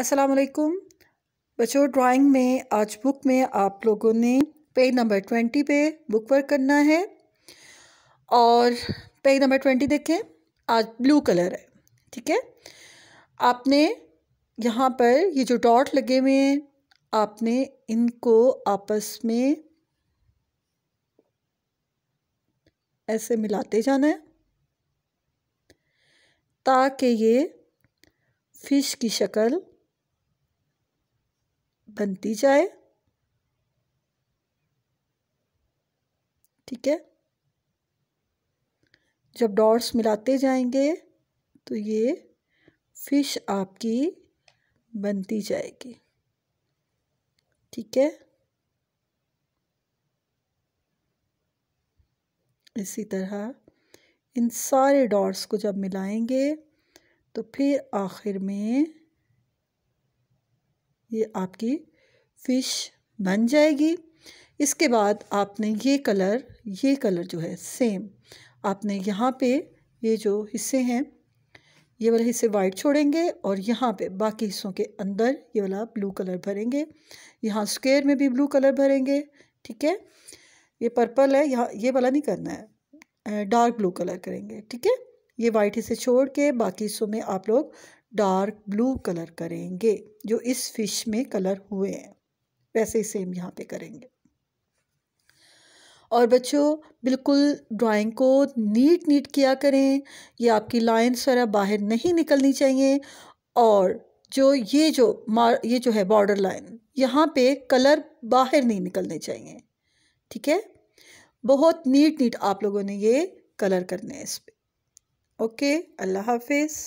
अस्सलाम वालेकुम बच्चों ड्राइंग में आज बुक में आप लोगों ने पेज नंबर ट्वेंटी पे बुक वर्क करना है और पेज नंबर ट्वेंटी देखें आज ब्लू कलर है ठीक है आपने यहाँ पर ये जो डॉट लगे हुए हैं आपने इनको आपस में ऐसे मिलाते जाना है ताकि ये फ़िश की शक्ल बनती जाए ठीक है जब डॉट्स मिलाते जाएंगे तो ये फिश आपकी बनती जाएगी ठीक है इसी तरह इन सारे डॉट्स को जब मिलाएंगे तो फिर आखिर में ये आपकी फ़िश बन जाएगी इसके बाद आपने ये कलर ये कलर जो है सेम आपने यहाँ पे ये जो हिस्से हैं ये वाला हिस्से वाइट छोड़ेंगे और यहाँ पे बाकी हिस्सों के अंदर ये वाला ब्लू कलर भरेंगे यहाँ स्क्वेयर में भी ब्लू कलर भरेंगे ठीक है ये पर्पल है यहाँ ये वाला नहीं करना है डार्क ब्लू कलर करेंगे ठीक है ये वाइट हिस्से छोड़ के बाकी हिस्सों में आप लोग डार्क ब्लू कलर करेंगे जो इस फिश में कलर हुए हैं वैसे ही सेम यहाँ पे करेंगे और बच्चों बिल्कुल ड्राइंग को नीट नीट किया करें ये आपकी लाइन्स वगैरह बाहर नहीं निकलनी चाहिए और जो ये जो मार ये जो है बॉर्डर लाइन यहाँ पे कलर बाहर नहीं निकलने चाहिए ठीक है बहुत नीट नीट आप लोगों ने ये कलर करने हैं इस पर ओके अल्लाह हाफिज़